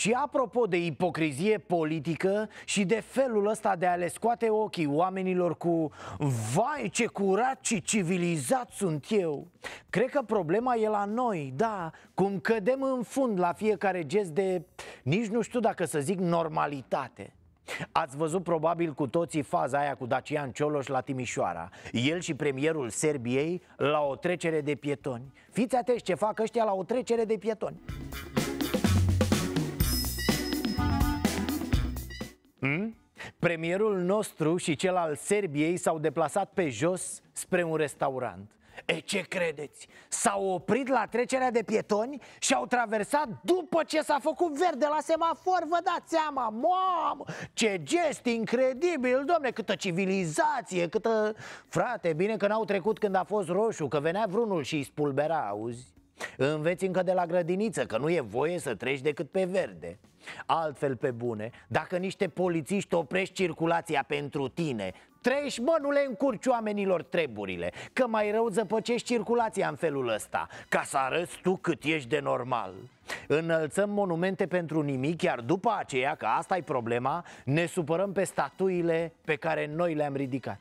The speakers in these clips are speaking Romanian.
Și apropo de ipocrizie politică și de felul ăsta de a le scoate ochii oamenilor cu Vai ce curat și civilizat sunt eu Cred că problema e la noi, da, cum cădem în fund la fiecare gest de, nici nu știu dacă să zic, normalitate Ați văzut probabil cu toții faza aia cu Dacian Cioloș la Timișoara El și premierul Serbiei la o trecere de pietoni Fiți atenți ce fac ăștia la o trecere de pietoni Hmm? Premierul nostru și cel al Serbiei s-au deplasat pe jos spre un restaurant. E ce credeți? S-au oprit la trecerea de pietoni și au traversat după ce s-a făcut verde la semafor, vă dați seama, mamă, ce gest incredibil, domne, câtă civilizație, câtă... Frate, bine că n-au trecut când a fost roșu, că venea vrunul și îi spulbera, auzi? Înveți încă de la grădiniță că nu e voie să treci decât pe verde Altfel pe bune, dacă niște polițiști oprești circulația pentru tine Treci, mă, nu le încurci oamenilor treburile Că mai rău zăpăcești circulația în felul ăsta Ca să arăți tu cât ești de normal Înălțăm monumente pentru nimic Iar după aceea, că asta e problema Ne supărăm pe statuile pe care noi le-am ridicat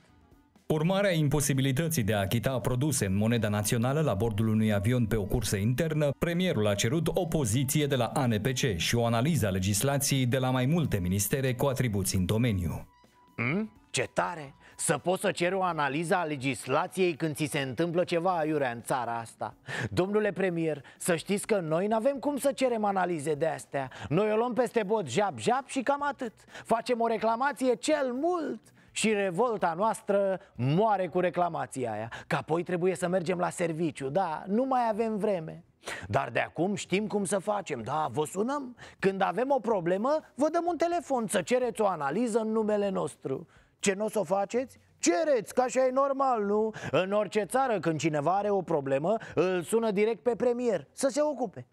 Urmarea imposibilității de a achita produse în moneda națională la bordul unui avion pe o cursă internă, premierul a cerut o poziție de la ANPC și o analiză a legislației de la mai multe ministere cu atribuții în domeniu. Mm? Ce tare! Să poți să ceri o analiză a legislației când ți se întâmplă ceva aiurea în țara asta. Domnule premier, să știți că noi nu avem cum să cerem analize de astea. Noi o luăm peste bot, jap, jap și cam atât. Facem o reclamație cel mult și revolta noastră moare cu reclamația aia Că apoi trebuie să mergem la serviciu, da, nu mai avem vreme dar de acum știm cum să facem Da, vă sunăm Când avem o problemă, vă dăm un telefon Să cereți o analiză în numele nostru Ce nu o să o faceți? Cereți, ca așa e normal, nu? În orice țară, când cineva are o problemă, îl sună direct pe premier să se ocupe.